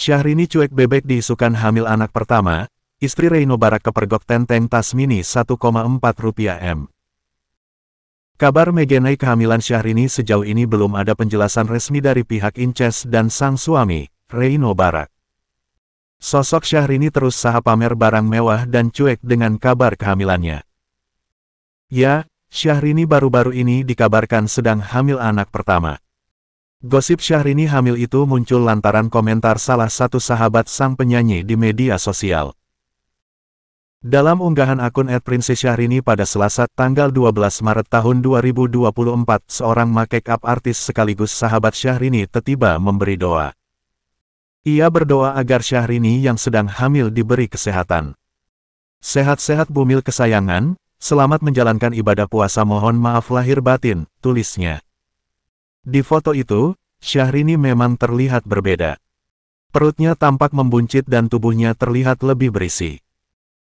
Syahrini cuek bebek diisukan hamil anak pertama, istri Reino Barak kepergok tenteng tas mini 1,4 rupiah M. Kabar megenai kehamilan Syahrini sejauh ini belum ada penjelasan resmi dari pihak Inces dan sang suami, Reino Barak. Sosok Syahrini terus saha pamer barang mewah dan cuek dengan kabar kehamilannya. Ya, Syahrini baru-baru ini dikabarkan sedang hamil anak pertama. Gosip Syahrini hamil itu muncul lantaran komentar salah satu sahabat sang penyanyi di media sosial. Dalam unggahan akun @princess Syahrini pada Selasa tanggal 12 Maret tahun 2024, seorang make up artis sekaligus sahabat Syahrini tiba memberi doa. Ia berdoa agar Syahrini yang sedang hamil diberi kesehatan. Sehat-sehat bumil kesayangan, selamat menjalankan ibadah puasa mohon maaf lahir batin, tulisnya. Di foto itu, Syahrini memang terlihat berbeda. Perutnya tampak membuncit dan tubuhnya terlihat lebih berisi.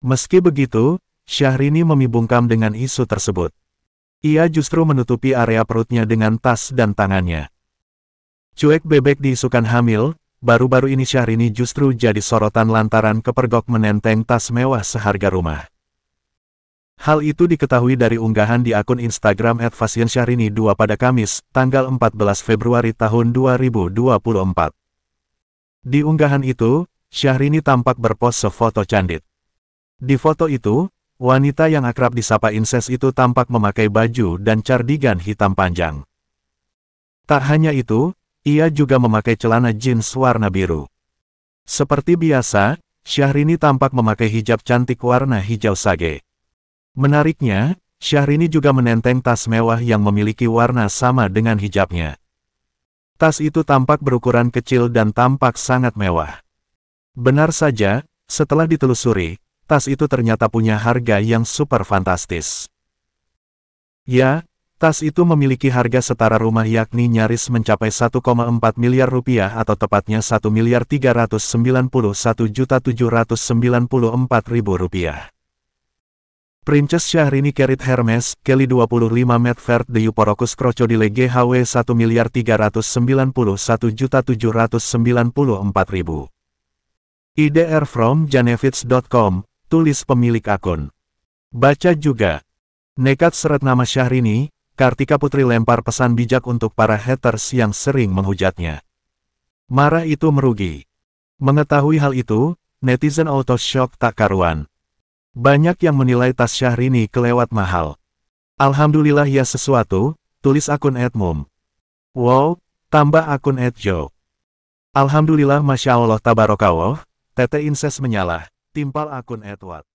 Meski begitu, Syahrini memibungkam dengan isu tersebut. Ia justru menutupi area perutnya dengan tas dan tangannya. Cuek bebek diisukan hamil, baru-baru ini Syahrini justru jadi sorotan lantaran kepergok menenteng tas mewah seharga rumah. Hal itu diketahui dari unggahan di akun Instagram @fasiensyahrini2 pada Kamis, tanggal 14 Februari tahun 2024. Di unggahan itu, Syahrini tampak berpose foto candit. Di foto itu, wanita yang akrab disapa Inses itu tampak memakai baju dan cardigan hitam panjang. Tak hanya itu, ia juga memakai celana jeans warna biru. Seperti biasa, Syahrini tampak memakai hijab cantik warna hijau sage. Menariknya, Syahrini juga menenteng tas mewah yang memiliki warna sama dengan hijabnya. Tas itu tampak berukuran kecil dan tampak sangat mewah. Benar saja, setelah ditelusuri, tas itu ternyata punya harga yang super fantastis. Ya, tas itu memiliki harga setara rumah yakni nyaris mencapai 1,4 miliar rupiah atau tepatnya 1 miliar 391 juta 794 ribu rupiah. Princess Syahrini Kerit Hermes, Kelly 25 Medvert de Yuporocus Crocodile GHW 1 miliar Juta ribu. IDR from Janevits.com, tulis pemilik akun. Baca juga. Nekat seret nama Syahrini, Kartika Putri lempar pesan bijak untuk para haters yang sering menghujatnya. Marah itu merugi. Mengetahui hal itu, netizen auto shock tak karuan. Banyak yang menilai tas Syahrini kelewat mahal. Alhamdulillah ya sesuatu, tulis akun Edmum. Wow, tambah akun Edjo. Alhamdulillah Masya Allah Tabarokawoh, Tete Inses menyala, timpal akun Edward.